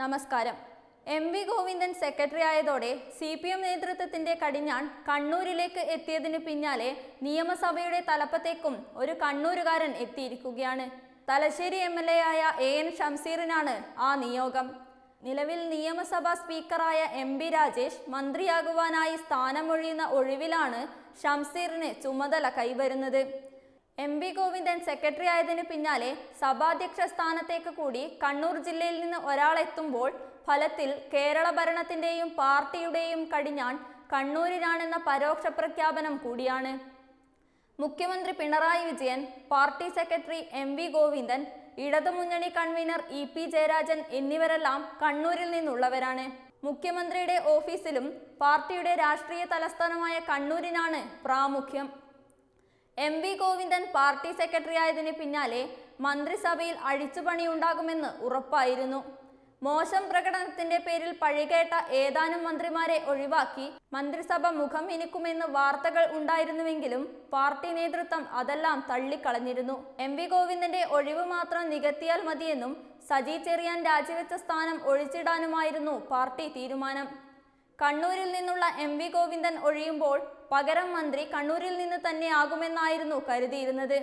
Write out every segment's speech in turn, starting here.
നമസ്കാരം M V Govindan secretary ആയതോടെ C P M നേതൃത്വത്തിന്റെ കടിഞ്ഞാൺ കണ്ണൂരിലേക്ക് എത്തിയതിന് പിന്നാലെ നിയമസഭയുടെ തലപ്പത്തേക്കും ഒരു കണ്ണൂരുകാരൻ എത്തിയിരിക്കുകയാണ് തലശ്ശേരി എം എൽ എ ആയ എ എൻ ഷംസീറിനാണ് ആ നിയോഗം നിലവിൽ നിയമസഭാ സ്പീക്കറായ എം ബി രാജേഷ് മന്ത്രിയാകുവാനായി സ്ഥാനമൊഴിയുന്ന ഒഴിവിലാണ് ഷംസീറിന് ചുമതല കൈവരുന്നത് എം വി ഗോവിന്ദൻ സെക്രട്ടറി ആയതിനു പിന്നാലെ സഭാധ്യക്ഷ സ്ഥാനത്തേക്ക് കൂടി കണ്ണൂർ ജില്ലയിൽ നിന്ന് ഒരാളെത്തുമ്പോൾ ഫലത്തിൽ കേരള ഭരണത്തിൻ്റെയും പാർട്ടിയുടെയും കടിഞ്ഞാൺ കണ്ണൂരിനാണെന്ന പരോക്ഷ പ്രഖ്യാപനം കൂടിയാണ് മുഖ്യമന്ത്രി Pinarayi Vijayan party secretary M V Govindan ഇടതുമുന്നണി കൺവീനർ ഇ പി ജയരാജൻ എന്നിവരെല്ലാം കണ്ണൂരിൽ നിന്നുള്ളവരാണ് മുഖ്യമന്ത്രിയുടെ ഓഫീസിലും പാർട്ടിയുടെ രാഷ്ട്രീയ തലസ്ഥാനമായ കണ്ണൂരിനാണ് പ്രാമുഖ്യം M V Govindan party secretary ആയതിന് പിന്നാലെ മന്ത്രിസഭയിൽ അഴിച്ചുപണിയുണ്ടാകുമെന്ന് ഉറപ്പായിരുന്നു മോശം പ്രകടനത്തിന്റെ പേരിൽ പഴികേട്ട ഏതാനും മന്ത്രിമാരെ ഒഴിവാക്കി മന്ത്രിസഭ മുഖം ഇനിക്കുമെന്ന് വാർത്തകൾ ഉണ്ടായിരുന്നുവെങ്കിലും പാർട്ടി നേതൃത്വം അതെല്ലാം തള്ളിക്കളഞ്ഞിരുന്നു എം വി ഗോവിന്ദന്റെ ഒഴിവ് മാത്രം നികത്തിയാൽ മതിയെന്നും സജി ചെറിയാൻ രാജിവെച്ച സ്ഥാനം ഒഴിച്ചിടാനുമായിരുന്നു പാർട്ടി തീരുമാനം കണ്ണൂരിൽ നിന്നുള്ള എം വി ഗോവിന്ദൻ ഒഴിയുമ്പോൾ പകരം മന്ത്രി കണ്ണൂരിൽ നിന്ന് തന്നെയാകുമെന്നായിരുന്നു കരുതിയിരുന്നത്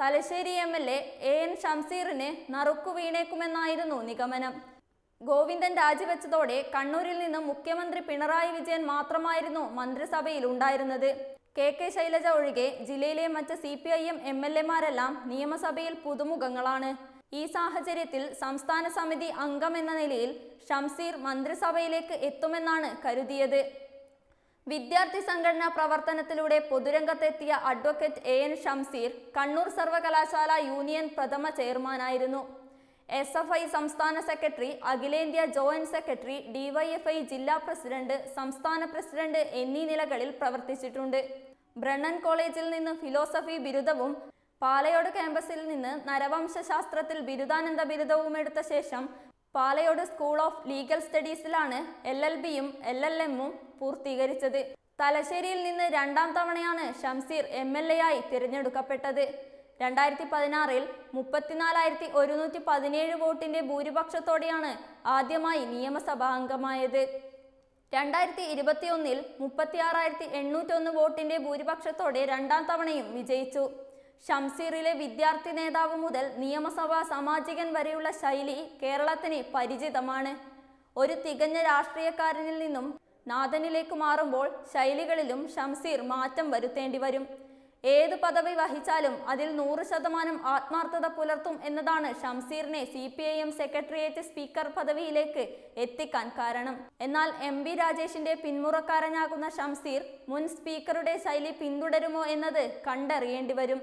Thalassery M L A A N ഷംസീറിന് നറുക്കു വീണേക്കുമെന്നായിരുന്നു നിഗമനം ഗോവിന്ദൻ രാജിവെച്ചതോടെ കണ്ണൂരിൽ നിന്ന് മുഖ്യമന്ത്രി പിണറായി വിജയൻ മാത്രമായിരുന്നു മന്ത്രിസഭയിൽ ഉണ്ടായിരുന്നത് കെ കെ ശൈലജ ഒഴികെ ജില്ലയിലെ മറ്റ് C P I M M L എമാരെല്ലാം നിയമസഭയിൽ പുതുമുഖങ്ങളാണ് ഈ സാഹചര്യത്തിൽ സംസ്ഥാന സമിതി അംഗമെന്ന നിലയിൽ ഷംസീർ മന്ത്രിസഭയിലേക്ക് എത്തുമെന്നാണ് കരുതിയത് വിദ്യാർത്ഥി സംഘടനാ പ്രവർത്തനത്തിലൂടെ പൊതുരംഗത്തെത്തിയ advocate A N Shamseer Kannur സർവകലാശാല യൂണിയൻ പ്രഥമ ചെയർമാനായിരുന്നു എസ് എഫ് ഐ സംസ്ഥാന സെക്രട്ടറി അഖിലേന്ത്യാ ജോയിന്റ് സെക്രട്ടറി ഡിവൈഎഫ്ഐ ജില്ലാ പ്രസിഡന്റ് സംസ്ഥാന പ്രസിഡന്റ് എന്നീ നിലകളിൽ പ്രവർത്തിച്ചിട്ടുണ്ട് ബ്രണ്ണൻ കോളേജിൽ നിന്ന് ഫിലോസഫി ബിരുദവും പാലയോട് ക്യാമ്പസിൽ നിന്ന് നരവംശാസ്ത്രത്തിൽ ബിരുദാനന്ദ ബിരുദവും എടുത്ത ശേഷം പാലയോട് സ്കൂൾ ഓഫ് ലീഗൽ സ്റ്റഡീസിലാണ് എൽ എൽ ബിയും എൽ എൽ എമ്മും പൂർത്തീകരിച്ചത് തലശ്ശേരിയിൽ നിന്ന് രണ്ടാം തവണയാണ് ഷംസീർ എം എൽ എ ആയി തിരഞ്ഞെടുക്കപ്പെട്ടത് രണ്ടായിരത്തി പതിനാറിൽ മുപ്പത്തിനാലായിരത്തി ഒരുന്നൂറ്റി പതിനേഴ് വോട്ടിന്റെ ഭൂരിപക്ഷത്തോടെയാണ് ആദ്യമായി നിയമസഭാ അംഗമായത് രണ്ടായിരത്തി ഇരുപത്തിയൊന്നിൽ മുപ്പത്തിയാറായിരത്തി ഒന്ന് വോട്ടിന്റെ ഭൂരിപക്ഷത്തോടെ രണ്ടാം തവണയും വിജയിച്ചു ഷംസീറിലെ വിദ്യാർത്ഥി നേതാവ് മുതൽ നിയമസഭാ സാമാജികൻ വരെയുള്ള ശൈലി കേരളത്തിന് പരിചിതമാണ് ഒരു തികഞ്ഞ രാഷ്ട്രീയക്കാരനിൽ നിന്നും നാഥനിലേക്ക് മാറുമ്പോൾ ശൈലികളിലും ഷംസീർ മാറ്റം വരുത്തേണ്ടി വരും ഏത് പദവി വഹിച്ചാലും അതിൽ നൂറ് ശതമാനം ആത്മാർത്ഥത പുലർത്തും എന്നതാണ് ഷംസീറിനെ C P I M secretariat speaker പദവിയിലേക്ക് എത്തിക്കാൻ കാരണം എന്നാൽ എം ബി രാജേഷിന്റെ പിന്മുറക്കാരനാകുന്ന ഷംസീർ മുൻ സ്പീക്കറുടെ ശൈലി പിന്തുടരുമോ എന്നത് കണ്ടറിയേണ്ടി വരും